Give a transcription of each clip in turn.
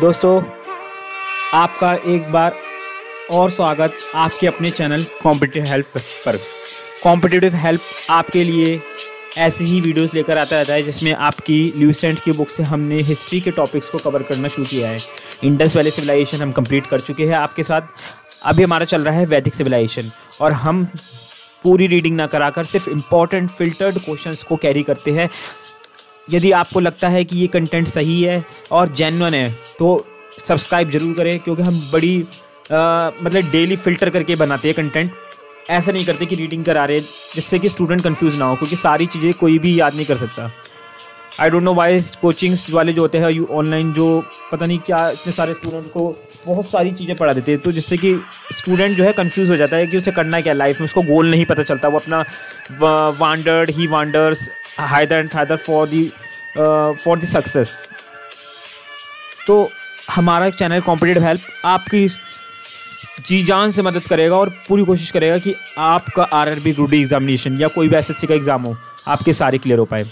दोस्तों आपका एक बार और स्वागत आपके अपने चैनल कॉम्पिटिटिव हेल्प पर कॉम्पिटिटिव हेल्प आपके लिए ऐसे ही वीडियोस लेकर आता रहता है जिसमें आपकी ल्यूसेंट की बुक से हमने हिस्ट्री के टॉपिक्स को कवर करना शुरू किया है इंडस वैली सिविलाइजेशन हम कंप्लीट कर चुके हैं आपके साथ अभी हमारा चल रहा है वैदिक सिविलाइजेशन और हम पूरी रीडिंग ना कराकर सिर्फ इम्पॉर्टेंट फिल्टर्ड क्वेश्चंस को कैरी करते हैं यदि आपको लगता है कि ये कंटेंट सही है और जेनवन है तो सब्सक्राइब ज़रूर करें क्योंकि हम बड़ी आ, मतलब डेली फ़िल्टर करके बनाते हैं कंटेंट ऐसा नहीं करते कि रीडिंग करा रहे जिससे कि स्टूडेंट कंफ्यूज ना हो क्योंकि सारी चीज़ें कोई भी याद नहीं कर सकता I don't know why coachings वाले जो होते हैं यू ऑनलाइन जो पता नहीं क्या इतने सारे स्टूडेंट को बहुत सारी चीज़ें पढ़ा देते हैं तो जिससे कि स्टूडेंट जो है कन्फ्यूज़ हो जाता है कि उसे करना क्या लाइफ में उसको गोल नहीं पता चलता वो अपना वांडर्ड ही wanders hither and hither for the for the success तो हमारा चैनल कॉम्पिटेटिव हेल्प आपकी जी जान से मदद करेगा और पूरी कोशिश करेगा कि आपका R R B group examination या कोई भी एस एस सी का एग्ज़ाम हो आपके सारे क्लियर हो पाए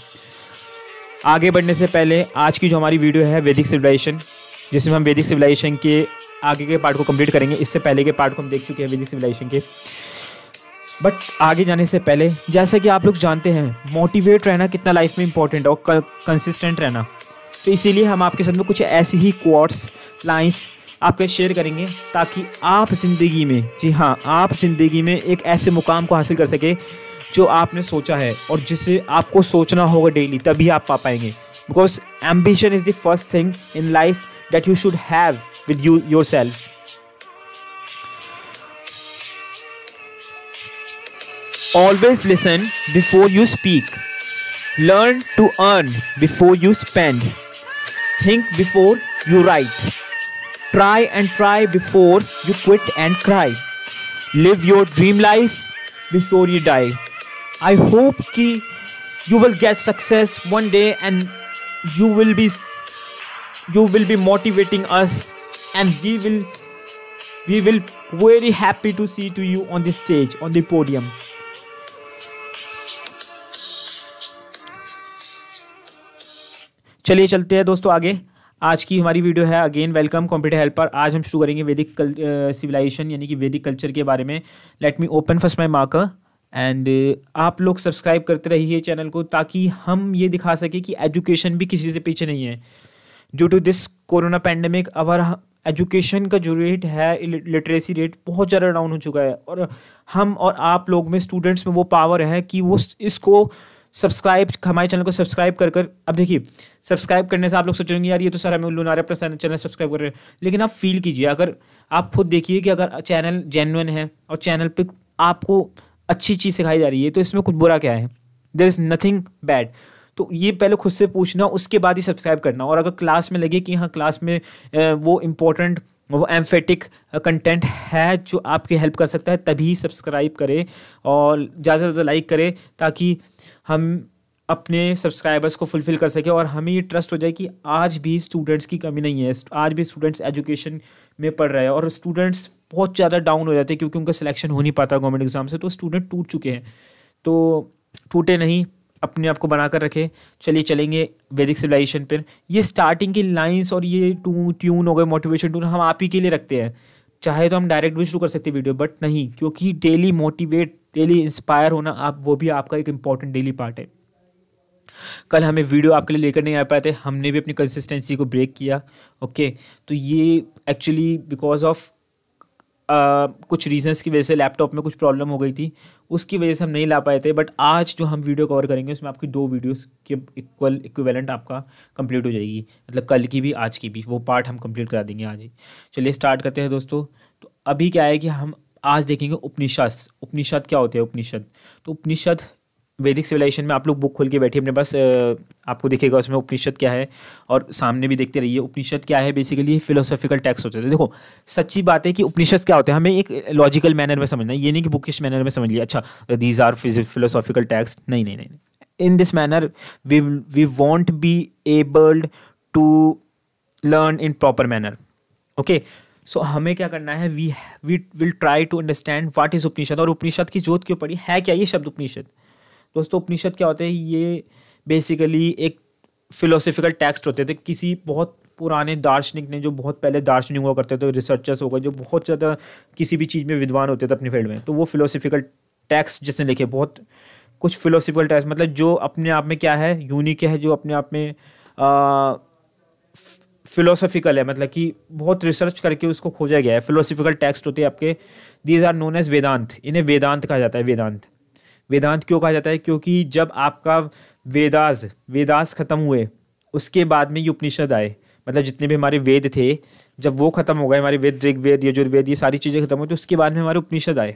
आगे बढ़ने से पहले आज की जो हमारी वीडियो है वैदिक सिविलाइजेशन जिसमें हम वैदिक सिविलाइजेशन के आगे के पार्ट को कंप्लीट करेंगे इससे पहले के पार्ट को हम देख चुके हैं वैदिक सिविलाइजेशन के बट आगे जाने से पहले जैसा कि आप लोग जानते हैं मोटिवेट रहना कितना लाइफ में इंपॉर्टेंट और कंसिस्टेंट रहना तो इसीलिए हम आपके साथ में कुछ ऐसी ही कोट्स लाइन्स आपके शेयर करेंगे ताकि आप ज़िंदगी में जी हाँ आप ज़िंदगी में एक ऐसे मुकाम को हासिल कर सके जो आपने सोचा है और जिसे आपको सोचना होगा डेली तभी आप पा पाएंगे because ambition is the first thing in life that you should have with you yourself Always listen before you speak. Learn to earn before you spend. Think before you write. Try and try before you quit and cry. Live your dream life before you die. I hope ki you will get success one day and you will be you will be motivating us and we will we will very happy to see to you on the stage on the podium चलिए चलते हैं दोस्तों आगे आज की हमारी video है again welcome computer helper आज हम शुरू करेंगे वैदिक सिविलाइजेशन यानी कि वैदिक कल्चर के बारे में let me open first my marker and आप लोग सब्सक्राइब करते रहिए चैनल को ताकि हम ये दिखा सकें कि एजुकेशन भी किसी से पीछे नहीं है due to this corona pandemic our education का जो रेट है लिटरेसी रेट बहुत ज़्यादा डाउन हो चुका है और हम और आप लोग में स्टूडेंट्स में वो पावर है कि वो इसको सब्सक्राइब हमारे चैनल को सब्सक्राइब कर कर अब देखिए सब्सक्राइब करने से आप लोग सोचेंगे यार ये तो सर हमें उल्लू नारे अपना चैनल सब्सक्राइब कर रहे हैं लेकिन आप फील कीजिए अगर आप खुद देखिए कि अगर चैनल जेनुअन है और चैनल पर आपको अच्छी चीज़ सिखाई जा रही है तो इसमें कुछ बुरा क्या है देर इज़ नथिंग बैड तो ये पहले खुद से पूछना उसके बाद ही सब्सक्राइब करना और अगर क्लास में लगे कि हाँ क्लास में वो इम्पोर्टेंट वो एम्फेटिक कंटेंट है जो आपकी हेल्प कर सकता है तभी सब्सक्राइब करें और ज़्यादा से ज़्यादा लाइक करें ताकि हम अपने सब्सक्राइबर्स को फुलफ़िल कर सके और हमें ये ट्रस्ट हो जाए कि आज भी स्टूडेंट्स की कमी नहीं है आज भी स्टूडेंट्स एजुकेशन में पढ़ रहे हैं और स्टूडेंट्स बहुत ज़्यादा डाउन हो जाते हैं क्योंकि उनका सिलेक्शन हो नहीं पाता गवर्नमेंट एग्ज़ाम से तो स्टूडेंट टूट चुके हैं तो टूटे नहीं अपने आप को बना कर रखे चलिए चलेंगे वैदिक सिविलाइजेशन पर ये स्टार्टिंग की लाइन्स और ये टू ट्यून हो गए मोटिवेशन ट्यून हम आप ही के लिए रखते हैं चाहे तो हम डायरेक्ट भी शुरू कर सकते वीडियो बट नहीं क्योंकि डेली मोटिवेट डेली इंस्पायर होना आप वो भी आपका एक इम्पॉर्टेंट डेली पार्ट है कल हमें वीडियो आपके लिए लेकर नहीं आ पाए थे हमने भी अपनी कंसिस्टेंसी को ब्रेक किया ओके तो ये एक्चुअली बिकॉज ऑफ कुछ रीजंस की वजह से लैपटॉप में कुछ प्रॉब्लम हो गई थी उसकी वजह से हम नहीं ला पाए थे बट आज जो हम वीडियो कवर करेंगे उसमें आपकी दो वीडियोस के इक्वल इक्विवेलेंट आपका कंप्लीट हो जाएगी मतलब कल की भी आज की भी वो पार्ट हम कंप्लीट करा देंगे आज ही चलिए स्टार्ट करते हैं दोस्तों तो अभी क्या है कि हम आज देखेंगे उपनिषद उपनिषद क्या होते हैं उपनिषद तो उपनिषद वैदिक सिविलाइजेशन में आप लोग बुक खोल के बैठे अपने पास आपको दिखेगा उसमें उपनिषद क्या है और सामने भी देखते रहिए उपनिषद क्या है बेसिकली फिलोसॉफिकल टैक्स होते हैं देखो सच्ची बात है कि उपनिषद क्या होते हैं हमें एक लॉजिकल मैनर में समझना है ये नहीं कि बुकिश मैनर में समझ लिया अच्छा दीज आर फिलोसॉफिकल टैक्स नहीं नहीं नहीं in this manner we we won't be abled to learn in proper manner okay okay, so so, हमें क्या करना है we we will try to understand what is Upanishad और उपनिषद की जोत क्यों पड़ी है क्या ये शब्द उपनिषद दोस्तों उपनिषद क्या होते हैं ये बेसिकली एक फिलोसफिकल टेक्स्ट होते थे किसी बहुत पुराने दार्शनिक ने जो बहुत पहले दार्शनिक हुआ करते थे रिसर्चर्स हो गए जो बहुत ज़्यादा किसी भी चीज़ में विद्वान होते थे अपने फील्ड में तो वो फिलोसफिकल टेक्स्ट जिसने लिखे बहुत कुछ फिलोसफिकल टेक्स्ट मतलब जो अपने आप में क्या है यूनिक है जो अपने आप में फिलोसफिकल है मतलब कि बहुत रिसर्च करके उसको खोजा गया है फिलोसफिकल टेक्स्ट होते हैं आपके these are known as Vedanta इन्हें वेदांत कहा जाता है वेदांत वेदांत क्यों कहा जाता है क्योंकि जब आपका वेदास वेदास ख़त्म हुए उसके बाद में ये उपनिषद आए मतलब जितने भी हमारे वेद थे जब वो ख़त्म हो गए हमारे वेद ऋग्वेद यजुर्वेद ये सारी चीज़ें ख़त्म हुई तो उसके बाद में हमारे उपनिषद आए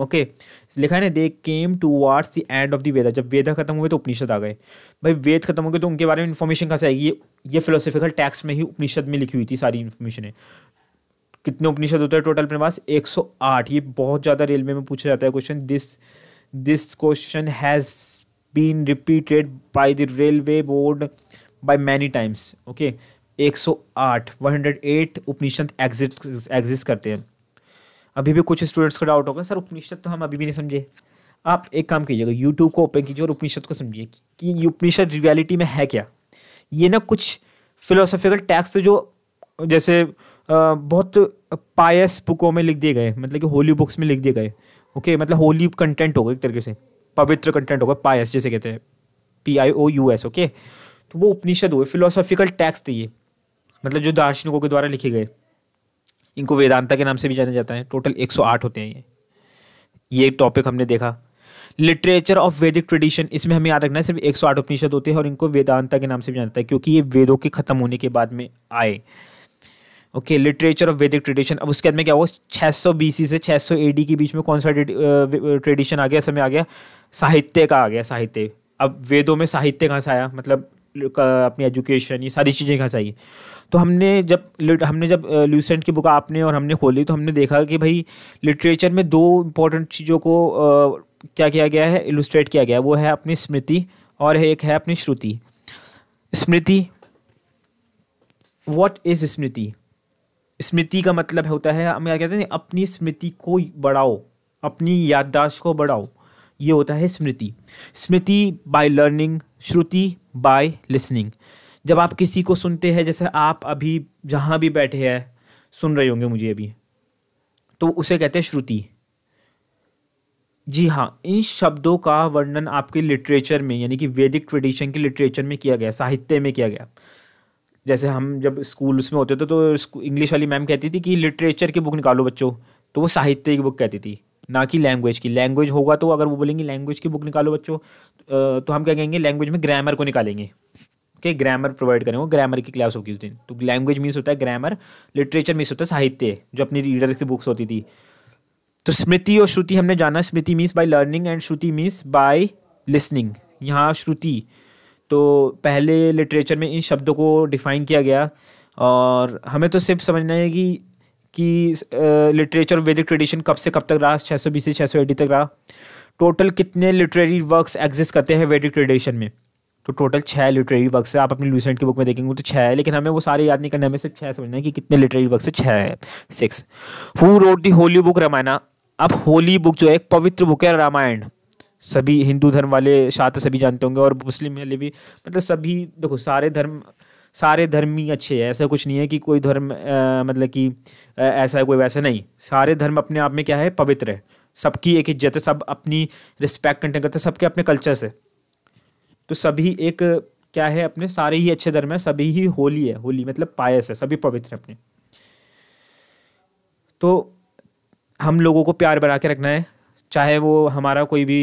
ओके okay. लिखा है ना they came towards the end of the Veda जब वेदा खत्म हुए तो उपनिषद आ गए भाई वेद खत्म हो गए तो उनके बारे में इन्फॉर्मेशन कहाँ से आएगी ये ये फिलोसफिकल टैक्स में ही उपनिषद में लिखी हुई थी सारी इन्फॉर्मेशन है कितने उपनिषद होते हैं टोटल अपने पास 108 ये बहुत ज़्यादा रेलवे में पूछा जाता है question this this question has been repeated by the railway board by many times okay 108 108 Upanishad exit exist करते हैं अभी भी कुछ स्टूडेंट्स का डाउट होगा सर उपनिषद तो हम अभी भी नहीं समझे आप एक काम कीजिएगा यूट्यूब को ओपन कीजिए और उपनिषद को समझिए कि उपनिषद रियलिटी में है क्या ये ना कुछ फिलोसॉफिकल टैक्स जो जैसे बहुत पायस बुकों में लिख दिए गए मतलब कि होली बुक्स में लिख दिए गए ओके मतलब होली कंटेंट होगा एक तरीके से पवित्र कंटेंट होगा पायस जैसे कहते हैं P I O U S okay तो वो उपनिषद हुए फिलोसॉफिकल टैक्स थे ये मतलब जो दार्शनिकों के द्वारा लिखे गए इनको वेदांता के नाम से भी जाना जाता है टोटल 108 होते हैं ये ये एक टॉपिक हमने देखा लिटरेचर ऑफ वैदिक ट्रेडिशन इसमें हमें याद रखना है सिर्फ एक सौ आठ उपनिषद होते हैं और इनको वेदांता के नाम से भी जाना जाता है क्योंकि ये वेदों के खत्म होने के बाद में आए okay literature of Vedic tradition अब उसके बाद में क्या हुआ 600 बीसी से 600 एडी के बीच में कौन सा ट्रेडिशन आ गया समय आ गया साहित्य का आ गया साहित्य अब वेदों में साहित्य कहाँ से आया मतलब अपनी एजुकेशन ये सारी चीज़ें कहाँ से आई तो हमने जब हमने जब ल्यूसेंट की बुक आपने और हमने खोली तो हमने देखा कि भाई लिटरेचर में दो इम्पोर्टेंट चीज़ों को आ, क्या किया गया है इलुस्ट्रेट किया गया है वो है अपनी स्मृति और एक है अपनी श्रुति स्मृति वॉट इज स्मृति स्मृति का मतलब होता है हम क्या कहते हैं अपनी स्मृति को बढ़ाओ अपनी याददाश्त को बढ़ाओ ये होता है smriti smriti by learning shruti by listening जब आप किसी को सुनते हैं जैसे आप अभी जहाँ भी बैठे हैं सुन रहे होंगे मुझे अभी तो उसे कहते हैं श्रुति जी हाँ इन शब्दों का वर्णन आपके लिटरेचर में यानी कि वैदिक ट्रेडिशन के लिटरेचर में किया गया साहित्य में किया गया जैसे हम जब स्कूल में होते थे तो इंग्लिश वाली मैम कहती थी कि लिटरेचर की बुक निकालो बच्चों तो वो साहित्य की बुक कहती थी ना कि लैंग्वेज की लैंग्वेज होगा तो अगर वो बोलेंगे लैंग्वेज की बुक निकालो बच्चों तो हम क्या कहेंगे लैंग्वेज में ग्रामर को निकालेंगे ओके ग्रामर प्रोवाइड करेंगे ग्रामर की क्लास होगी उस दिन तो लैंग्वेज मिस होता है ग्रामर लिटरेचर मिस होता है साहित्य जो अपनी रीडर की बुक्स होती थी तो स्मृति और श्रुति हमने जाना smriti means by learning and shruti means by listening यहाँ श्रुति तो पहले लिटरेचर में इन शब्दों को डिफाइन किया गया और हमें तो सिर्फ समझना है कि कि लिटरेचर वैदिक ट्रेडिशन कब से कब तक रहा छः सौ बीस से छः सौ एटी तक रहा टोटल कितने लिटरेरी वर्क्स एग्जिस्ट करते हैं वैदिक ट्रेडिशन में तो टोटल छः लिटरेरी वर्क है आप अपनी लूसेंट की बुक में देखेंगे तो छः है लेकिन हमें वो सारे याद नहीं करना हमें सिर्फ छः समझना है कि कितने लिटरेरी वर्क है छः है six who wrote the holy book Ramayana अब होली बुक जो है एक पवित्र बुक है रामायण सभी हिंदू धर्म वाले छात्र सभी जानते होंगे और मुस्लिम वाले भी मतलब सभी देखो सारे धर्म सारे धर्म ही अच्छे हैं ऐसा कुछ नहीं है कि कोई धर्म मतलब कि ऐसा है कोई वैसा नहीं सारे धर्म अपने आप में क्या है पवित्र है सबकी एक इज्जत है सब अपनी रिस्पेक्ट कंटेन करते हैं सबके अपने कल्चर से तो सभी एक क्या है अपने सारे ही अच्छे धर्म है सभी ही होली है होली मतलब पायस है सभी पवित्र है अपने तो हम लोगों को प्यार बना के रखना है चाहे वो हमारा कोई भी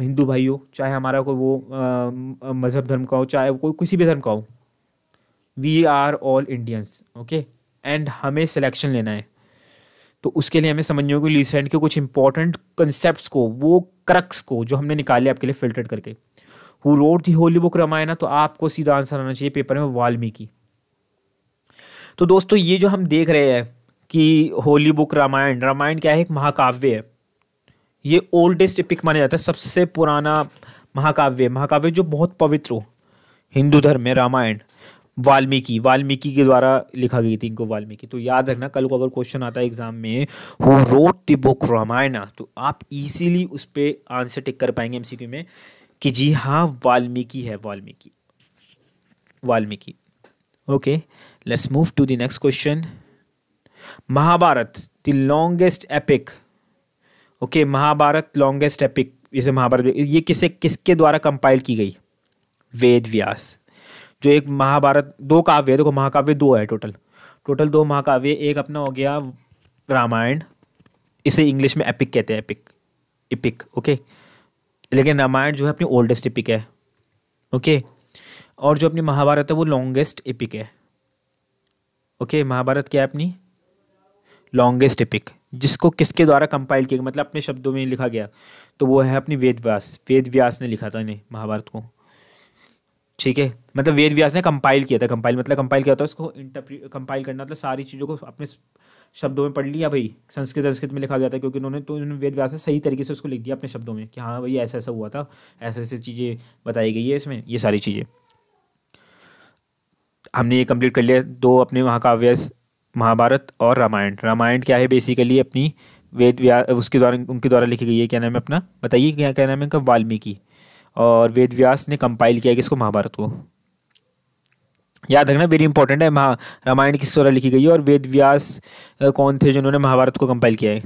हिंदू भाई हो चाहे हमारा कोई वो मज़हब धर्म का हो चाहे वो कोई किसी भी धर्म का हो we are all Indians okay and हमें सिलेक्शन लेना है तो उसके लिए हमें समझने को लीसेंट के कुछ इंपॉर्टेंट कंसेप्ट को वो क्रक्स को जो हमने निकाले आपके लिए फिल्टर करके who wrote the holy book Ramayana तो आपको सीधा आंसर आना चाहिए पेपर में वाल्मीकि तो दोस्तों ये जो हम देख रहे हैं कि होली बुक रामायण रामायण क्या है एक महाकाव्य है ये ओल्डेस्ट एपिक माना जाता है सबसे पुराना महाकाव्य महाकाव्य जो बहुत पवित्र हो हिंदू धर्म में रामायण वाल्मीकि वाल्मीकि के द्वारा लिखा गई थी इनको वाल्मीकि तो याद रखना कल को अगर क्वेश्चन आता है एग्जाम में who wrote the book Ramayana तो आप इजीली उस पर आंसर टिक कर पाएंगे एमसीक्यू में कि जी हाँ वाल्मीकि है Valmiki Valmiki okay let's move to the next question Mahabharata the longest epic okay Mahabharata longest epic जैसे महाभारत ये किसे किसके द्वारा कंपाइल की गई वेद व्यास जो एक महाभारत दो काव्य है देखो महाकाव्य दो है टोटल टोटल दो महाकाव्य एक अपना हो गया रामायण इसे इंग्लिश में एपिक कहते हैं एपिक एपिक ओके okay? लेकिन रामायण जो है अपनी ओल्डेस्ट एपिक है ओके और जो अपनी महाभारत है वो लॉन्गेस्ट एपिक है ओके महाभारत क्या है अपनी लॉन्गेस्ट एपिक जिसको किसके द्वारा कंपाइल किया गया मतलब अपने शब्दों में लिखा गया तो वो है अपनी वेद व्यास वेद व्यास ने लिखा था इन्हें महाभारत को ठीक है मतलब वेद व्यास ने कंपाइल किया था कंपाइल मतलब कंपाइल किया था उसको इंटरप्री कंपाइल करना मतलब सारी चीज़ों को अपने शब्दों में पढ़ लिया भाई संस्कृत संस्कृत में लिखा गया था क्योंकि उन्होंने तो उन्होंने वेद व्यास ने सही तरीके से उसको लिख दिया अपने शब्दों में कि हाँ भाई ऐसा ऐसा हुआ था ऐसे ऐसी चीज़ें बताई गई है इसमें ये सारी चीज़ें हमने ये कंप्लीट कर लिया दो अपने महाकाव्य महाभारत और रामायण रामायण क्या है बेसिकली अपनी वेद व्यास उसके द्वारा उनके द्वारा लिखी गई है क्या नाम है अपना बताइए क्या क्या नाम है उनका वाल्मीकि और वेद व्यास ने कंपाइल किया किसको महाभारत को याद रखना वेरी इंपॉर्टेंट है महा रामायण किस द्वारा लिखी गई है और वेद व्यास कौन थे जिन्होंने महाभारत को कंपाइल किया है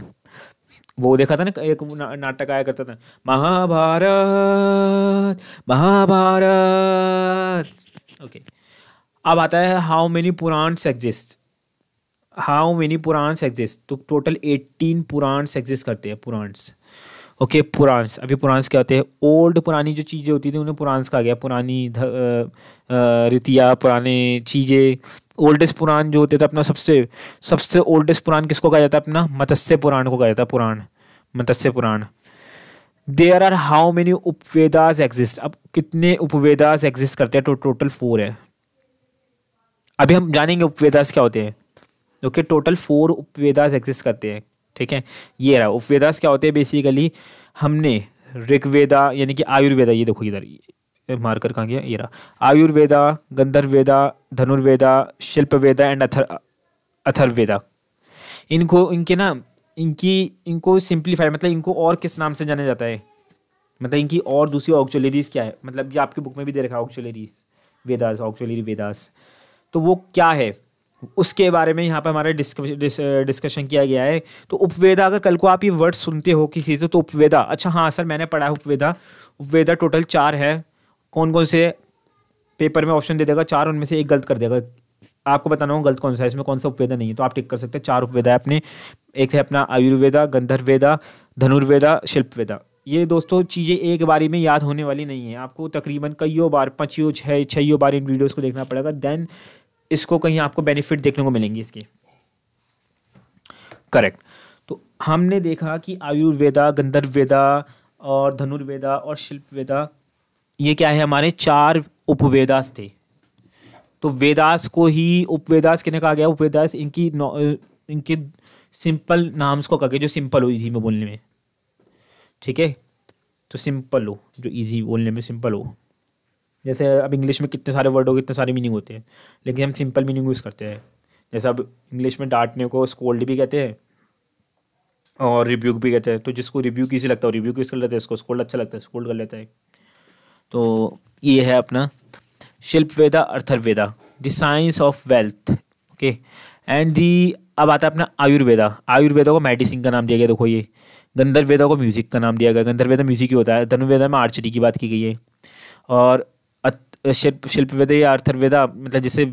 वो देखा था ना एक ना, नाटक आया करता था महाभारत महाभारत ओके अब आता है how many Puranas exist how many Puranas exist तो टोटल एट्टीन पुराण्स एग्जिस्ट करते हैं पुराण्स ओके पुरान्स अभी पुरान्स क्या होते हैं ओल्ड पुरानी जो चीज़ें होती थी उन्हें पुरान्स कहा गया पुरानी रितिया पुराने चीज़ें ओल्डेस्ट पुरान जो होते थे अपना सबसे सबसे ओल्डेस्ट पुरान किसको कहा जाता है अपना मत्स्य पुराण को कहा जाता है Purana Matsya Purana there are how many Upavedas exist अब कितने उपवेदाज एग्जिस्ट करते हैं तो टोटल फोर है अभी हम जानेंगे उपवेदास क्या होते हैं okay total four Upavedas exist करते हैं ठीक है ये रहा उपवेदास क्या होते हैं बेसिकली हमने ऋग्वेदा यानी कि आयुर्वेदा ये देखो इधर मार्कर कहाँ गया ये रहा आयुर्वेदा गंधर्वेदा धनुर्वेदा शिल्पवेदा एंड अथर अथर्वेदा इनको इनके ना इनकी इनको सिंप्लीफाई मतलब इनको और किस नाम से जाना जाता है मतलब इनकी और दूसरी ऑक्चुलरीज क्या है मतलब ये आपकी बुक में भी दे रखा है ऑक्चुलरीज वेदास ऑक्चुलरी वेदास तो वो क्या है उसके बारे में यहाँ पर हमारे डिस्कशन किया गया है तो उपवेदा अगर कल को आप ये वर्ड सुनते हो किसी से तो उपवेदा अच्छा हाँ सर मैंने पढ़ा है उपवेदा उपवेदा टोटल चार है कौन कौन से पेपर में ऑप्शन दे देगा चार उनमें से एक गलत कर देगा आपको बताना हो गलत कौन सा है इसमें कौन सा उपवेदा नहीं है तो आप टिक कर सकते हैं चार उपवेदा है अपने एक है अपना आयुर्वेदा गंधर्वेदा धनुर्वेदा शिल्पवेदा ये दोस्तों चीज़ें एक बारी में याद होने वाली नहीं है आपको तकरीबन कईयों बार पाँचियों छः छयों बार इन वीडियोज़ को देखना पड़ेगा देन इसको कहीं आपको बेनिफिट देखने को मिलेंगी इसकी करेक्ट तो हमने देखा कि आयुर्वेदा गंधर्वेदा और धनुर्वेदा और शिल्प वेदा ये क्या है हमारे चार उपवेदास थे तो वेदास को ही उपवेदास कहने कहा गया उपवेदास इनकी इनके सिंपल नाम्स को कहा गया जो सिंपल हो इजी में बोलने में ठीक है तो सिंपल हो जो इजी बोलने में सिंपल हो जैसे अब इंग्लिश में कितने सारे वर्डों के कितने सारे मीनिंग होते हैं लेकिन हम सिंपल मीनिंग यूज़ करते हैं जैसे अब इंग्लिश में डांटने को स्कोल्ड भी कहते हैं और रिव्यू भी कहते हैं तो जिसको रिव्यू किसी लगता है रिव्यू किस कर लेते हैं इसको स्कोल्ड अच्छा लगता है स्कोल्ड कर लेता है तो ये है अपना Shilpa Veda Arthaveda the science of wealth okay and the अब आता है अपना आयुर्वेदा आयुर्वेदा को मेडिसिन का नाम दिया गया देखो ये गंधर्वेदा को म्यूज़िक का नाम दिया गया गंधर्वेदा म्यूज़िक ही होता है धनुर्वेदा में आर्चरी की बात की गई है और शिल्प शिल्पविद या अर्थविदा मतलब जिसे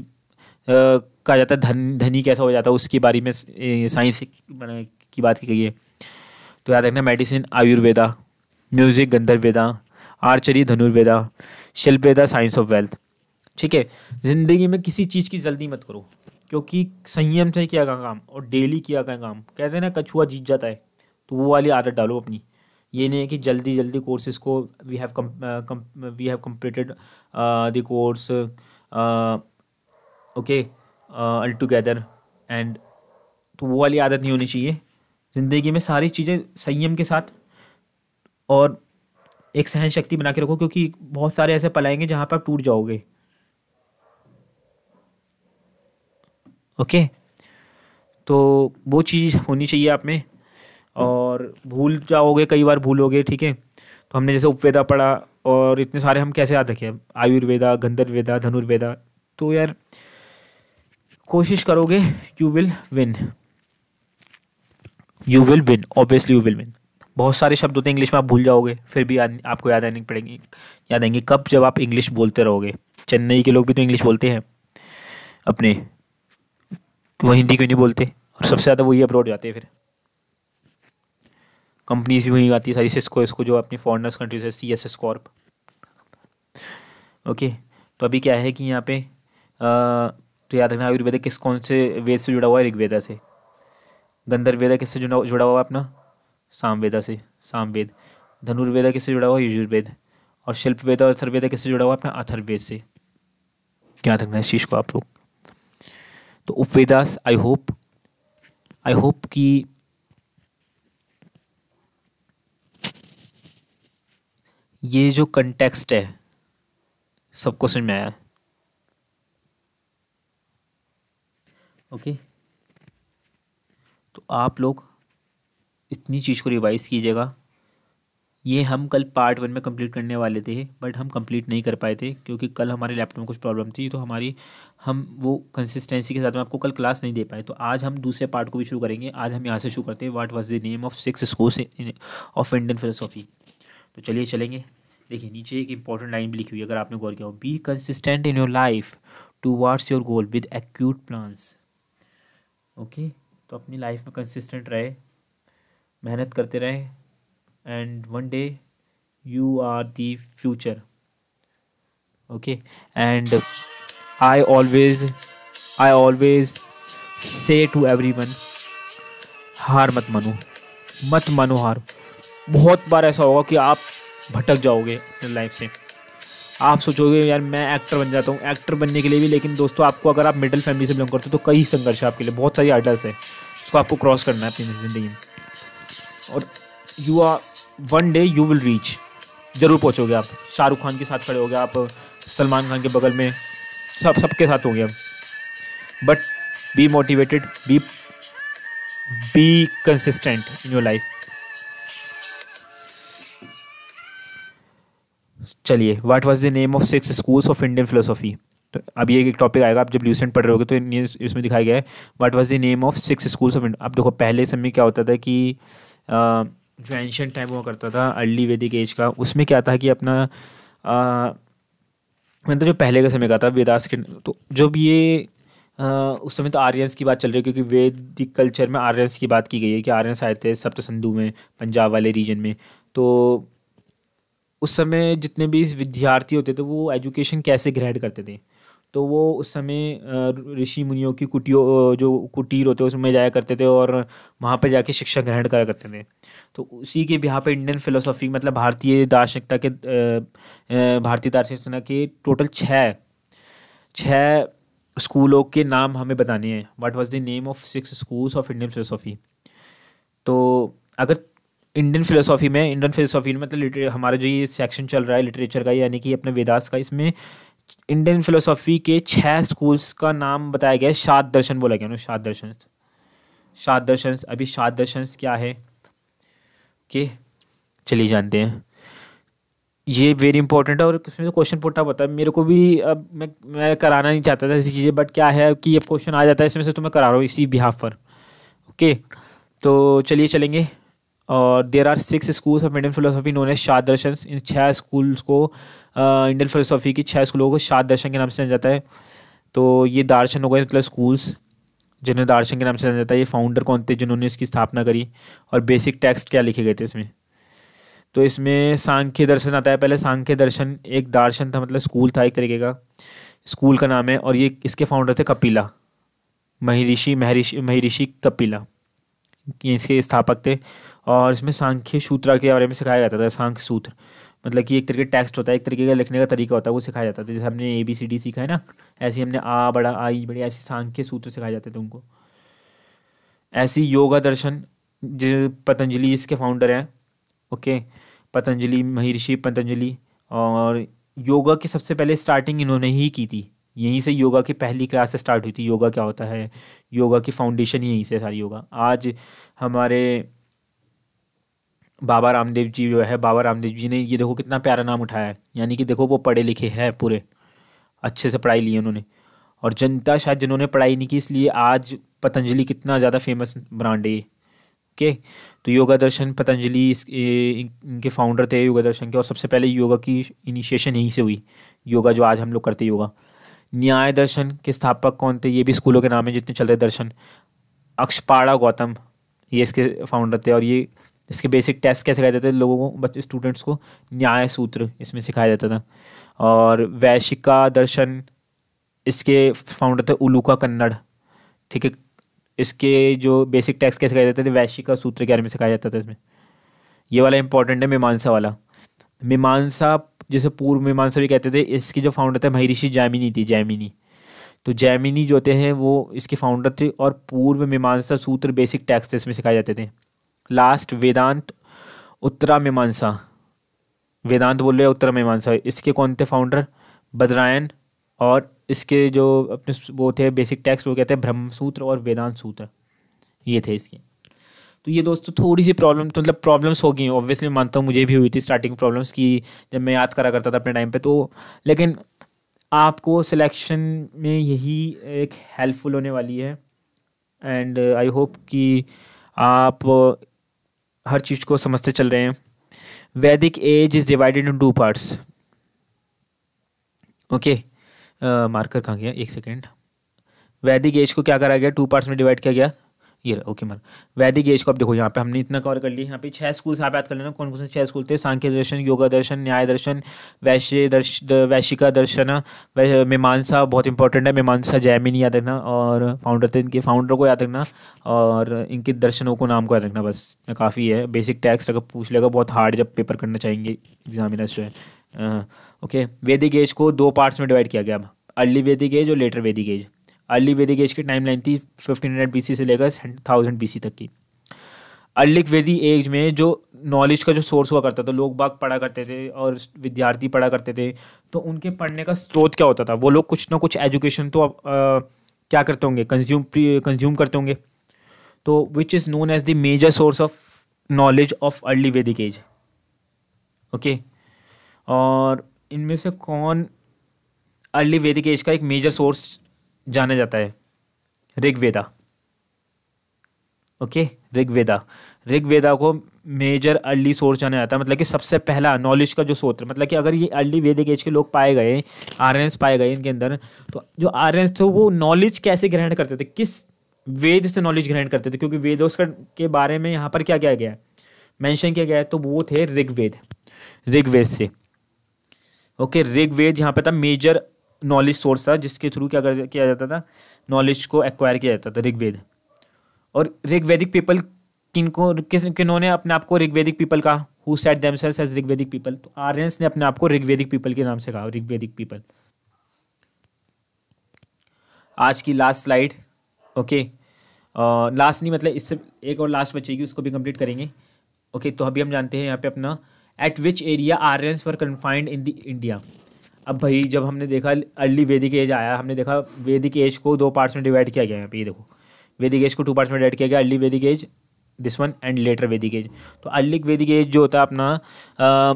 कहा जाता है धन धनी कैसा हो जाता है उसके बारे में साइंस की बात की गई है तो याद रखना medicine Ayurveda music Gandharvaveda archery Dhanurveda Shilpaveda science of wealth ठीक है ज़िंदगी में किसी चीज़ की जल्दी मत करो क्योंकि संयम से किया गया काम और डेली किया गया काम कहते हैं ना कछुआ जीत जाता है तो वो वाली आदत डालो अपनी ये नहीं है कि जल्दी जल्दी कोर्सेज को we have we have completed the course okay all together and तो वो वाली आदत नहीं होनी चाहिए ज़िंदगी में सारी चीज़ें संयम के साथ और एक सहन शक्ति बना के रखो क्योंकि बहुत सारे ऐसे पल आएंगे जहाँ पर आप टूट जाओगे ओके तो वो चीज़ होनी चाहिए आप में और भूल जाओगे कई बार भूलोगे ठीक है तो हमने जैसे उपवेदा पढ़ा और इतने सारे हम कैसे याद रखें आयुर्वेदा गंधर्वेदा धनुर्वेदा तो यार कोशिश करोगे you will win you will win obviously you will win बहुत सारे शब्द होते हैं इंग्लिश में आप भूल जाओगे फिर भी आपको याद आने पड़ेंगे याद आएंगे कब जब आप इंग्लिश बोलते रहोगे चेन्नई के लोग भी तो इंग्लिश बोलते हैं अपने वो हिंदी क्यों नहीं बोलते और सबसे ज़्यादा वही अब्रॉड जाते हैं फिर कंपनीज भी वहीं आती है सारी सिस्को इसको जो अपनी फॉरनर्स कंट्रीज है C S S corp okay तो अभी क्या है कि यहाँ पे आ, तो याद रखना आयुर्वेद किस कौन से वेद से जुड़ा हुआ है ऋग्वेदा से गंधर्वेदा किससे जुड़ा जुड़ा हुआ है अपना सामवेदा से सामवेद धनुर्वेदा किससे जुड़ा हुआ है यजुर्वेद और शिल्प वेदा और अथर्वेदा किससे जुड़ा हुआ है अपना अथर्वेद से याद रखना इस चीज़ को आप लोग तो उपवेदास आई होप आई होप कि ये जो कंटेक्स्ट है सबको समझ में आया ओके तो आप लोग इतनी चीज़ को रिवाइज़ कीजिएगा ये हम कल पार्ट वन में कंप्लीट करने वाले थे बट हम कंप्लीट नहीं कर पाए थे क्योंकि कल हमारे लैपटॉप में कुछ प्रॉब्लम थी तो हमारी हम वो कंसिस्टेंसी के साथ में आपको कल क्लास नहीं दे पाए तो आज हम दूसरे पार्ट को भी शुरू करेंगे आज हम यहाँ से शुरू करते हैं what was the name of six school of Indian philosophy तो चलिए चलेंगे देखिए नीचे एक इंपॉर्टेंट लाइन भी लिखी हुई है अगर आपने गौर किया हो be consistent in your life towards your goal with acute plans okay तो अपनी लाइफ में कंसिस्टेंट रहे मेहनत करते रहे and one day you are the future okay and I always I always say to everyone हार मत मानो मत मानो हार बहुत बार ऐसा होगा कि आप भटक जाओगे अपने लाइफ से आप सोचोगे यार मैं एक्टर बन जाता हूँ एक्टर बनने के लिए भी लेकिन दोस्तों आपको अगर आप मिडिल फैमिली से बिलोंग करते हो तो कई संघर्ष है आपके लिए बहुत सारी आइडल्स है उसको आपको क्रॉस करना है अपनी ज़िंदगी में और you are one day you will reach ज़रूर पहुँचोगे आप शाहरुख खान के साथ खड़े हो गए आप सलमान खान के बगल में सब सबके साथ होंगे आप but be motivated be be consistent in your life चलिए what was the name of six schools of Indian philosophy तो अब ये एक टॉपिक आएगा आप जब ल्यूसेंट पढ़ रहे होगे तो इसमें दिखाया गया है what was the name of six schools of India अब देखो पहले समय क्या होता था कि जो एंशंट टाइम हुआ करता था अर्ली वैदिक एज का उसमें क्या था कि अपना मतलब जो पहले का समय का था वेदास के तो जब ये आ, उस समय तो आर्यंस की बात चल रही है क्योंकि वैदिक कल्चर में आर्यंस की बात की गई है कि आर्यंस आए थे सप्त संधु में पंजाब वाले रीजन में तो उस समय जितने भी विद्यार्थी होते थे तो वो एजुकेशन कैसे ग्रहण करते थे तो वो उस समय ऋषि मुनियों की कुटियों जो कुटीर होते उसमें जाया करते थे और वहाँ पर जाके शिक्षा ग्रहण करा करते थे तो उसी के यहाँ पे इंडियन फिलोसॉफी मतलब भारतीय दार्शनिकता के भारतीय दार्शनिकता के टोटल छः छः स्कूलों के नाम हमें बताने हैं what was the name of six schools of Indian philosophy तो अगर इंडियन फिलोसॉफी में इंडियन फिलोसॉफी में मतलब हमारा जो ये सेक्शन चल रहा है लिटरेचर का यानी कि अपने वेदास का इसमें इंडियन फिलोसॉफी के छः स्कूल्स का नाम बताया गया है शाद दर्शन बोला गया सात दर्शन शाद दर्शन अभी शाद दर्शन क्या है के चलिए जानते हैं ये वेरी इंपॉर्टेंट है और इसमें क्वेश्चन पूछा होता है मेरे को भी अब मैं मैं कराना नहीं चाहता था ऐसी चीज़ें बट क्या है कि ये क्वेश्चन आ जाता है इसमें से तो मैं करा रहा हूँ इसी बिहाफ पर ओके तो चलिए चलेंगे और there are six schools of Indian philosophy known as shad darshan इन छः स्कूल्स को इंडियन uh, फिलोसफी की छः स्कूलों को शाद दर्शन के नाम से जाना जाता है तो ये दार्शन हो गए मतलब स्कूल्स जिन्हें दार्शन के नाम से जाना जाता है ये फाउंडर कौन थे जिन्होंने इसकी स्थापना करी और बेसिक टेक्स्ट क्या लिखे गए थे इसमें तो इसमें सांख्य दर्शन आता है पहले सांख्य दर्शन एक दार्शन था मतलब स्कूल था एक तरीके का स्कूल का नाम है और ये इसके फाउंडर थे कपिला महर्षि महर्षि महर्षि कपिला ये इसके स्थापक थे और इसमें सांख्य सूत्र के बारे में सिखाया जाता था सांख्य सूत्र मतलब कि एक तरीके टेक्स्ट होता है एक तरीके का लिखने का तरीका होता है वो सिखाया जाता था जैसे हमने ए बी सी डी सीखा है ना ऐसे हमने आ बड़ा आई बड़ी ऐसे सांख्य सूत्र सिखाए जाते थे उनको ऐसी योगा दर्शन जो पतंजलि इसके फाउंडर हैं ओके पतंजलि महर्षि पतंजलि और योगा की सबसे पहले स्टार्टिंग इन्होंने ही की थी यहीं से योगा की पहली क्लास स्टार्ट हुई थी योगा क्या होता है योगा की फाउंडेशन यहीं से सारी योगा आज हमारे बाबा रामदेव जी जो है बाबा रामदेव जी ने ये देखो कितना प्यारा नाम उठाया है यानी कि देखो वो पढ़े लिखे हैं पूरे अच्छे से पढ़ाई ली उन्होंने और जनता शायद जिन्होंने पढ़ाई नहीं की इसलिए आज पतंजलि कितना ज़्यादा फेमस ब्रांड है ओके तो योगा दर्शन पतंजलि इनके फाउंडर थे योगा दर्शन के और सबसे पहले योगा की इनिशिएशन यहीं से हुई योगा जो आज हम लोग करते योगा न्याय दर्शन के स्थापक कौन थे ये भी स्कूलों के नाम हैं जितने चल रहे दर्शन अक्षपाड़ा गौतम ये इसके फाउंडर थे और ये इसके बेसिक टेस्ट क्या सिखाए जाते थे लोगों को बच्चे स्टूडेंट्स को न्याय सूत्र इसमें सिखाया जाता था और वैशिका दर्शन इसके फाउंडर थे उलूका कन्नड़ ठीक है इसके जो बेसिक टेक्स्ट क्या सिखाए जाते थे वैशिका सूत्र के बारे में सिखाया जाता था इसमें ये वाला इंपॉर्टेंट है मीमांसा वाला मीमांसा जिसे पूर्व मीमांसा भी कहते थे इसके जो फाउंडर थे महर्षि जैमिनी थी जैमिनी तो जैमिनी जो थे हैं वो इसके फाउंडर थे और पूर्व मीमांसा सूत्र बेसिक थे इसमें सिखाए जाते थे लास्ट वेदांत उत्तरा मीमांसा वेदांत बोल रहे उत्तरा मीमांसा इसके कौन थे फाउंडर बदरायन और इसके जो अपने वो थे बेसिक टेक्स्ट वो कहते हैं ब्रह्मसूत्र और वेदांत सूत्र ये थे इसके तो ये दोस्तों थोड़ी सी प्रॉब्लम तो मतलब प्रॉब्लम्स हो गई ऑब्वियसली मानता हूँ मुझे भी हुई थी स्टार्टिंग प्रॉब्लम्स की जब मैं याद करा करता था अपने टाइम पे तो लेकिन आपको सिलेक्शन में यही एक हेल्पफुल होने वाली है एंड आई होप कि आप हर चीज़ को समझते चल रहे हैं Vedic age is divided into parts okay marker कहाँ गया एक सेकेंड वैदिक एज को क्या करा गया टू पार्ट्स में डिवाइड किया गया ये ओके मर वैदिक एज को आप देखो यहाँ पे हमने इतना कवर कर लिया यहाँ पे छह स्कूल आप याद कर लेना कौन कौन से छह स्कूल थे सांख्य दर्शन योगा दर्शन न्याय दर्शन वैश्य दर्श वैशिका दर्शन मीमांसा बहुत इंपॉर्टेंट है मीमांसा जैमिनी याद रखना और फाउंडर थे इनके फाउंडर को याद रखना और इनके दर्शनों को नाम को याद रखना बस काफ़ी है बेसिक टैक्स अगर पूछ लेगा बहुत हार्ड जब पेपर करना चाहेंगे एग्जामिनर जो है ओके वैदिक एज को दो पार्ट्स में डिवाइड किया गया अब अर्ली वैदिक एज और later Vedic age early Vedic age की टाइम लाइन थी फिफ्टीन हंड्रेड बी सी से लेकर थाउजेंड बी सी तक की अर्लिक वेदी एज में जो नॉलेज का जो सोर्स हुआ करता था लोग बाग पढ़ा करते थे और विद्यार्थी पढ़ा करते थे तो उनके पढ़ने का स्रोत क्या होता था वो लोग कुछ ना कुछ एजुकेशन तो क्या करते होंगे कंज्यूम कंज्यूम करते होंगे तो which is known as the major source of knowledge of early Vedic age okay और इनमें से कौन अर्ली वेदिक एज का एक मेजर सोर्स जाना जाता है ऋग्वेदा ओके ऋग्वेदा ऋग्वेदा को मेजर अर्ली सोर्स जाना जाता है मतलब कि सबसे पहला नॉलेज का जो सोत्र मतलब कि अगर ये अर्ली वेदिक एज के लोग पाए गए आर्यस पाए गए इनके अंदर तो जो आर्यस थे वो नॉलेज कैसे ग्रहण करते थे किस वेद से नॉलेज ग्रहण करते थे क्योंकि वेदोस के बारे में यहाँ पर क्या किया गया है मैंशन किया गया है तो वो थे ऋग्वेद ऋग्वेद से ओके ऋग्वेद यहाँ पर था मेजर नॉलेज सोर्स था जिसके थ्रू क्या कर किया जाता था नॉलेज को एक्वायर किया जाता था ऋग्वेद और ऋग्वैदिक पीपल किन को किस किन्होंने अपने आप को ऋग्वैदिक पीपल कहा who themselves as Rigvedic people तो आर्यंस ने अपने आप को ऋग्वैदिक पीपल के नाम से कहा ऋग्वैदिक पीपल आज की लास्ट स्लाइड ओके लास्ट नहीं मतलब इससे एक और लास्ट बचेगी उसको भी कंप्लीट करेंगे ओके okay, तो अभी हम जानते हैं यहाँ पे अपना at which area Aryans were confined in the India अब भाई जब हमने देखा अर्ली वैदिक एज आया हमने देखा वैदिक एज को दो पार्ट्स में डिवाइड किया गया यहाँ पे ये देखो वैदिक एज को टू पार्ट्स में डिवाइड किया गया early Vedic age this one and later Vedic age तो अर्लिक वैदिक एज जो होता है अपना आ,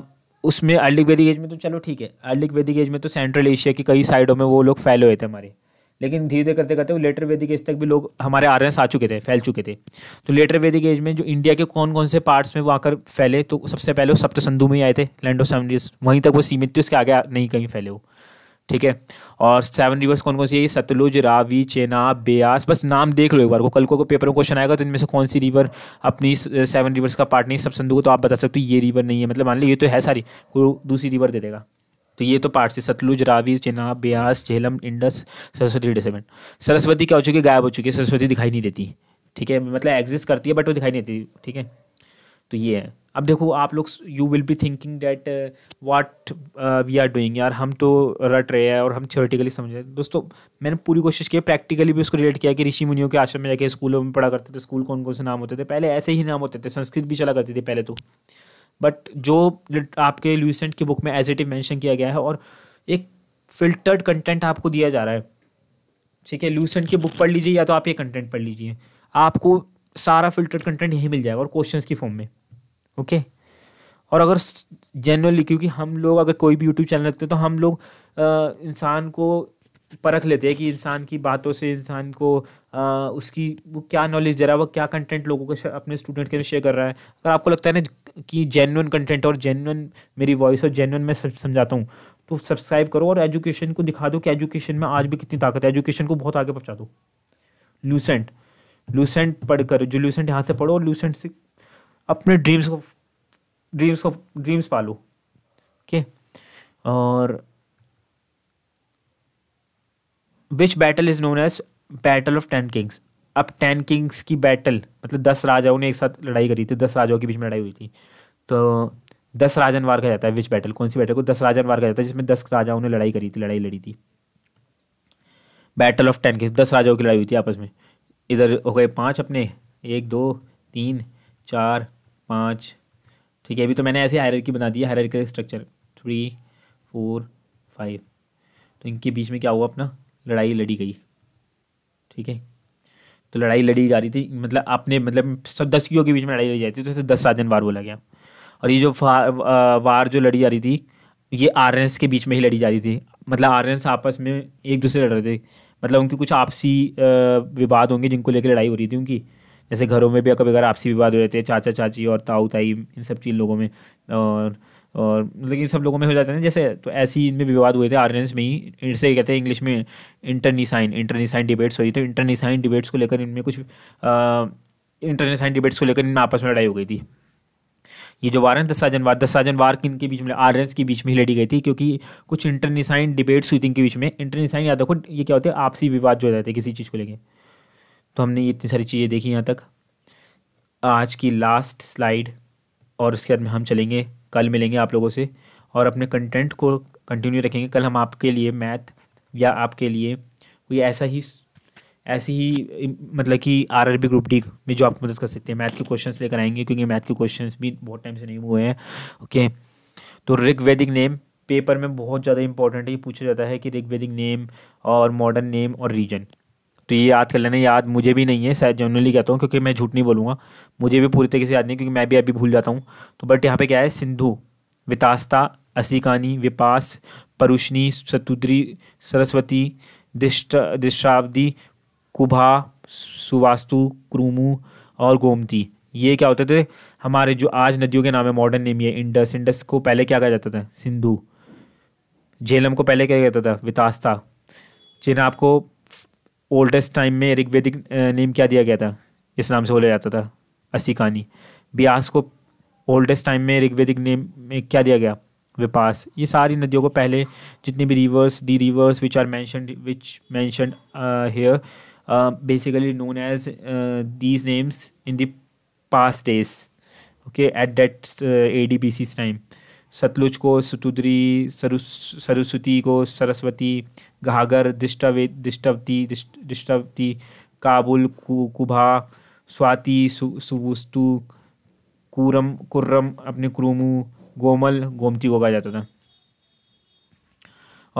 उसमें अर्लिक वैदिक एज में तो चलो ठीक है अर्लिक वैदिक एज में तो सेंट्रल एशिया की कई साइडों में वो लोग फैले हुए थे हमारे लेकिन धीरे धीरे करते करते वो लेटर वैदिक एज तक भी लोग हमारे आर्यस आ चुके थे फैल चुके थे तो लेटर वैदिक एज में जो इंडिया के कौन कौन से पार्ट्स में वो आकर फैले तो सबसे पहले वो सप्त संधु में ही आए थे लैंड ऑफ सेवन रिवर्स वहीं तक वो सीमित थे उसके आगे नहीं कहीं फैले वो ठीक है और सेवन रिवर्स कौन कौन सी है सतलुज रावी चेनाब ब्यास बस नाम देख लो एक बार को कल को पेपर में क्वेश्चन आएगा तो इनमें से कौन सी रिवर अपनी सेवन रिवर्स का पार्ट नहीं सब संधु को तो आप बता सकते हो ये रिवर नहीं है मतलब मान लो ये तो है सारी दूसरी रिवर दे देगा तो ये तो पार्ट से सतलुज रावी चिनाब ब्यास झेलम इंडस सरस्वती डिसेमेंट सरस्वती क्या हो चुकी है गायब हो चुकी है सरस्वती दिखाई नहीं देती ठीक है मतलब एग्जिस्ट करती है बट वो दिखाई नहीं देती ठीक है तो ये है अब देखो आप लोग you will be thinking that what we are doing यार हम तो रट रहे हैं और हम थियोरेटिकली समझ रहे हैं दोस्तों मैंने पूरी कोशिश की प्रैक्टिकली भी उसको रिलेट किया कि ऋषि मुनियों के आश्रम में जाके स्कूलों में पढ़ा करते थे स्कूल कौन कौन से नाम होते थे पहले ऐसे ही नाम होते थे संस्कृत भी चला करती थी पहले तो बट जो आपके लूसेंट की बुक में एज इट इज मैंशन किया गया है और एक फिल्टर्ड कंटेंट आपको दिया जा रहा है ठीक है लूसेंट की बुक पढ़ लीजिए या तो आप ये कंटेंट पढ़ लीजिए आपको सारा फिल्टर्ड कंटेंट यहीं मिल जाएगा और क्वेश्चंस की फॉर्म में ओके और अगर जनरली क्योंकि हम लोग अगर कोई भी यूट्यूब चैनल रखते हैं तो हम लोग इंसान को परख लेते हैं कि इंसान की बातों से इंसान को आ, उसकी वो क्या नॉलेज दे रहा है वो क्या कंटेंट लोगों को अपने स्टूडेंट के लिए शेयर कर रहा है अगर आपको लगता है ना कि जेनुअन कंटेंट और जेनुअन मेरी वॉइस और जेनुअन मैं समझाता हूँ तो सब्सक्राइब करो और एजुकेशन को दिखा दो कि एजुकेशन में आज भी कितनी ताकत है एजुकेशन को बहुत आगे पहुँचा दो लूसेंट लूसेंट कर जो लूसेंट यहाँ से पढ़ो और लूसेंट से अपने ड्रीम्स को ड्रीम्स को ड्रीम्स पालो ओके और which battle is known as battle of ten kings अब टेन किंग्स की बैटल मतलब दस राजाओं ने एक साथ लड़ाई करी थी दस राजाओं के बीच में लड़ाई हुई थी तो दस राजन वार कहा जाता है विच बैटल कौन सी बैटल को दस राजन वार कहा जाता है जिसमें दस राजाओं ने लड़ाई करी थी लड़ाई लड़ी थी बैटल ऑफ टेन किंग्स दस राजाओं की लड़ाई हुई थी आपस में इधर हो गए पाँच अपने एक दो तीन चार पाँच ठीक है अभी तो मैंने ऐसे हायर की बना दी है hierarchical structure three four five तो इनके बीच में क्या हुआ अपना लड़ाई लड़ी गई ठीक है तो लड़ाई लड़ी जा रही थी मतलब अपने मतलब सब दसियों के बीच में लड़ाई लड़ी जा रही थी तो इसे दस दिन वार बोला गया और ये जो वार जो लड़ी जा रही थी ये आर के बीच में ही लड़ी जा रही थी मतलब आर आपस में एक दूसरे लड़ रहे थे मतलब उनकी कुछ आपसी विवाद होंगे जिनको लेकर लड़ाई हो रही थी उनकी जैसे घरों में भी कभी कभार आपसी विवाद हो रहे थे चाचा चाची और ताऊ ताई इन सब चीज़ लोगों में और और मतलब इन सब लोगों में हो जाते हैं जैसे तो ऐसे ही इनमें विवाद हुए थे आर्डिनेंस में ही इनसे कहते हैं इंग्लिश में इंटरनीसाइन इंटरनीसाइन डिबेट्स हुई थी तो इंटरनीसाइन डिबेट्स को लेकर इनमें कुछ इंटरनीसाइन डिबेट्स को लेकर इनमें आपस में लड़ाई हो गई थी ये जो वार है दस साजन वार दस साजन वार किन के बीच में आर्यंस के बीच में ही लड़ी गई थी क्योंकि कुछ इंटरनीसाइन डिबेट्स हुई थी इनके बीच में इंटरनीसाइन याद रखो ये क्या होते हैं आपसी विवाद जो हो जाते किसी चीज़ को लेकर तो हमने ये इतनी सारी चीज़ें देखी यहाँ तक आज की लास्ट स्लाइड और उसके बाद में हम चलेंगे कल मिलेंगे आप लोगों से और अपने कंटेंट को कंटिन्यू रखेंगे कल हम आपके लिए मैथ या आपके लिए कोई ऐसा ही ऐसी ही मतलब कि R R B group D में जो आप मदद कर सकते हैं मैथ के क्वेश्चन लेकर आएंगे क्योंकि मैथ के क्वेश्चन भी बहुत टाइम से नहीं हुए हैं ओके तो रिग वैदिक नेम पेपर में बहुत ज़्यादा इंपॉर्टेंट है ये पूछा जाता है कि रिग वैदिक नेम और मॉडर्न नेम और रीजन तो ये याद कर लेना याद मुझे भी नहीं है शायद जनरली कहता हूँ क्योंकि मैं झूठ नहीं बोलूँगा मुझे भी पूरी तरीके से याद नहीं क्योंकि मैं भी अभी भूल जाता हूँ तो बट यहाँ पे क्या है सिंधु वितास्ता असिकानी विपास परुष्णी शतुद्री सरस्वती दिष्ट दिशाब्दी कुभा सुवास्तु क्रूमू और गोमती ये क्या होते थे हमारे जो आज नदियों के नाम है मॉडर्न नेम ये इंडस इंडस को पहले क्या कहा जाता था सिंधु झेलम को पहले क्या कहता था वितास्ता चिनाब को ओल्डेस्ट टाइम में ऋग्वेदिक नेम क्या दिया गया था इस नाम से बोला जाता था असिकानी ब्यास को ओल्डेस्ट टाइम में ऋग्वेदिक नेम में क्या दिया गया विपास ये सारी नदियों को पहले जितने भी rivers the rivers which are mention which mention here basically known as these names in those days okay at that A D B C's time Sutlej को सतुद्री सरस्वती को सरस्वती घाघर दिष्टवे दिष्टवती दिष्टवती काबुल कुभा स्वाति सुवस्तु कुरम कुर्रम अपने क्रूमू गोमल गोमती को कहा जाता था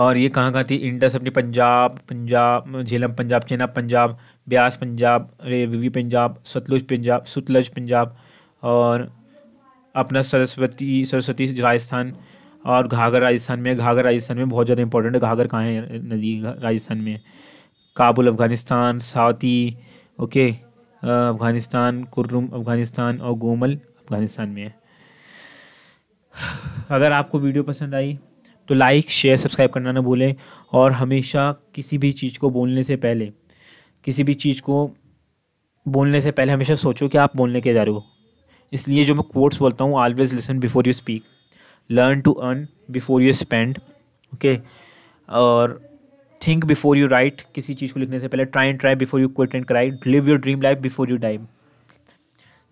और ये कहाँ कहाँ थी इंडस अपने पंजाब पंजाब झेलम पंजाब चेनाब पंजाब ब्यास पंजाब विवी पंजाब सतलुज पंजाब सुतलज पंजाब और अपना सरस्वती सरस्वती राजस्थान और घाघर राजस्थान में घाघर राजस्थान में बहुत ज़्यादा इंपॉर्टेंट है घाघर कहाँ है नदी राजस्थान में काबुल अफ़गानिस्तान साउथी ओके अफ़गानिस्तान कुर्रुम अफ़गानिस्तान और गोमल अफ़गानिस्तान में है अगर आपको वीडियो पसंद आई तो लाइक शेयर सब्सक्राइब करना ना भूलें और हमेशा किसी भी चीज़ को बोलने से पहले किसी भी चीज़ को बोलने से पहले हमेशा सोचो कि आप बोलने के जा रहे हो इसलिए जो मैं कोर्ट्स बोलता हूँ always listen before you speak learn to earn before you spend okay और थिंक बिफोर यू राइट किसी चीज़ को लिखने से पहले try and try before you quit and cry live your dream life before you die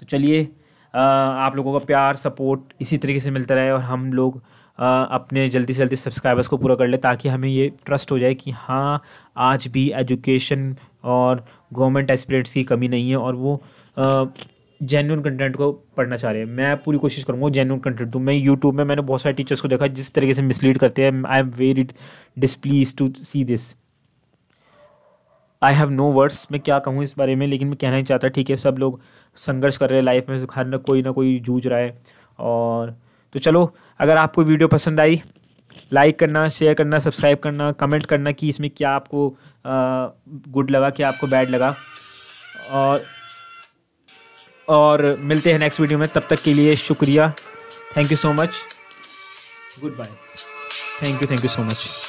तो चलिए आप लोगों का प्यार सपोर्ट इसी तरीके से मिलता रहे और हम लोग आ, अपने जल्दी से जल्दी सब्सक्राइबर्स को पूरा कर ले ताकि हमें ये ट्रस्ट हो जाए कि हाँ आज भी एजुकेशन और गवर्नमेंट एस्पिरेंट्स की कमी नहीं है और वो आ, जेनुअन कंटेंट को पढ़ना चाह रहे हैं मैं पूरी कोशिश करूँगा जेनुअन कंटेंट तो मैं यूट्यूब में मैंने बहुत सारे टीचर्स को देखा जिस तरीके से मिसलीड करते हैं I am very displease to see this I have no words मैं क्या कहूँ इस बारे में लेकिन मैं कहना ही चाहता ठीक है सब लोग संघर्ष कर रहे हैं लाइफ में हर ना कोई ना कोई जूझ रहा है और तो चलो अगर आपको वीडियो पसंद आई लाइक करना शेयर करना सब्सक्राइब करना कमेंट करना कि इसमें क्या आपको गुड लगा क्या आपको बैड लगा और और मिलते हैं नेक्स्ट वीडियो में तब तक के लिए शुक्रिया thank you so much goodbye thank you thank you so much